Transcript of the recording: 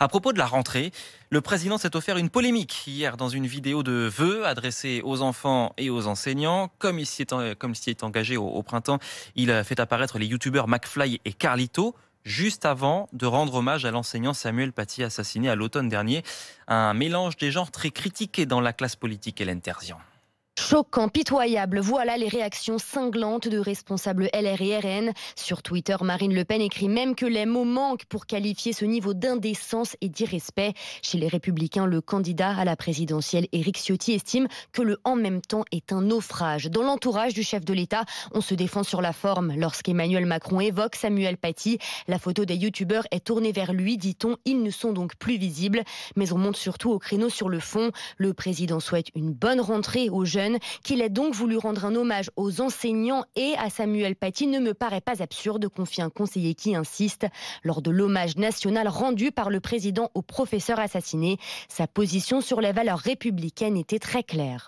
À propos de la rentrée, le président s'est offert une polémique hier dans une vidéo de vœux adressée aux enfants et aux enseignants. Comme il s'y est, engagé au, printemps, il a fait apparaître les youtubeurs McFly et Carlito juste avant de rendre hommage à l'enseignant Samuel Paty assassiné à l'automne dernier. Un mélange des genres très critiqué dans la classe politique, Hélène Terzian choquant, pitoyable. Voilà les réactions cinglantes de responsables LR et RN. Sur Twitter, Marine Le Pen écrit même que les mots manquent pour qualifier ce niveau d'indécence et d'irrespect. Chez les Républicains, le candidat à la présidentielle, Éric Ciotti, estime que le en même temps est un naufrage. Dans l'entourage du chef de l'État, on se défend sur la forme. Lorsqu'Emmanuel Macron évoque Samuel Paty, la photo des youtubeurs est tournée vers lui, dit-on. Ils ne sont donc plus visibles. Mais on monte surtout au créneau sur le fond. Le président souhaite une bonne rentrée aux jeunes qu'il ait donc voulu rendre un hommage aux enseignants et à Samuel Paty ne me paraît pas absurde, confie un conseiller qui insiste. Lors de l'hommage national rendu par le président aux professeurs assassinés, sa position sur les valeurs républicaines était très claire.